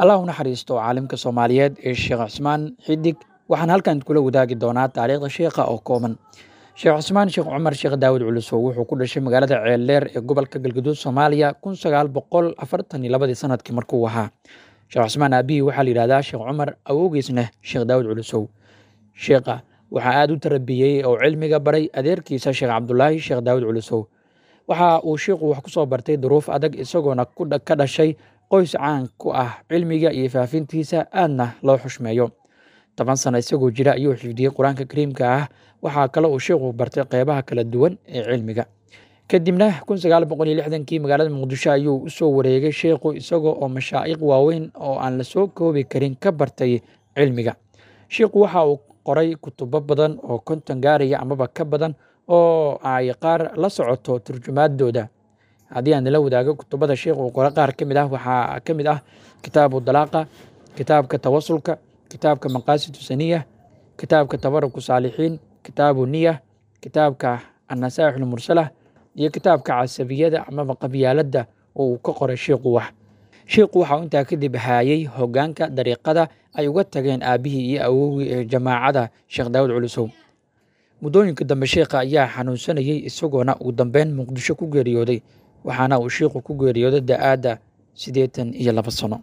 allah u naxariisto caalimka soomaaliyeed ee sheekh cusmaan xidig waxaan halkan kula wadaagi doonaa taariikhda sheekha oo kooban sheekh cusmaan sheekh cumar sheekh daawud culusow wuxuu ku dhashay magaalada ceeldheer ee gobolka galgaduud soomaaliya kun sagaal boqol afartan iyo labadii sanadkii markuu ahaa sheekh cusmaan aabihii waxaa la yidhahdaa sheekh cumar awowgiisna sheekh daawud culusow sheekha waxaa aada u tarabiyey oo cilmiga baray adeerkiisa sheekh cabdulaahi sheekh daawud culusow waxa uu sheikhu wax ku soo bartay duruuf adag isagoona ka dhashay qoys caan ku ah cilmiga iyo faafintiisa aadna loo xushmeeyo toban sano isagoo jira ayuu xifdiyey qur-aanka kariimka ah waxaa kale uu sheikhu bartay qeybaha kala duwan ee cilmiga kadibna kii magaalada muqdisho ayuu usoo wareegay sheikhu isagoo oo mashaa'iq waaweyn oo aan la soo koobi karin ka bartay cilmiga sheikhu waxa uu qoray kutubo badan oo konton gaaraya amaba ka badan oo ay qaar la socoto turjumaadooda haddii aan nala wadaago kutubada sheikh uu qore qaar ka mid ah waxaa ka mid ah kitaabu dalaaqa kitaabka tawasulka kitaabka maqaasidu saniya kitaabka tabaruku saalixiin kitaabu niya kitaabka annasaa'ix lmursala iyo kitaabka casabiyada amaba qabyaaladda oo uu ka qoray sheikhu wax sheikhu waxau intaa kadib haayey hogaanka dariiqada ay uga tageen aabihii iyo awowgii jamaacada sheekh daawud culusow muddooyinka dambe sheekha ayaa xanuunsanayey isagoona ugu dambeyn muqdisho ku geeriyooday waxaana uu shiikhu ku geeriyooday da'aadda siddeetan iyo laba sano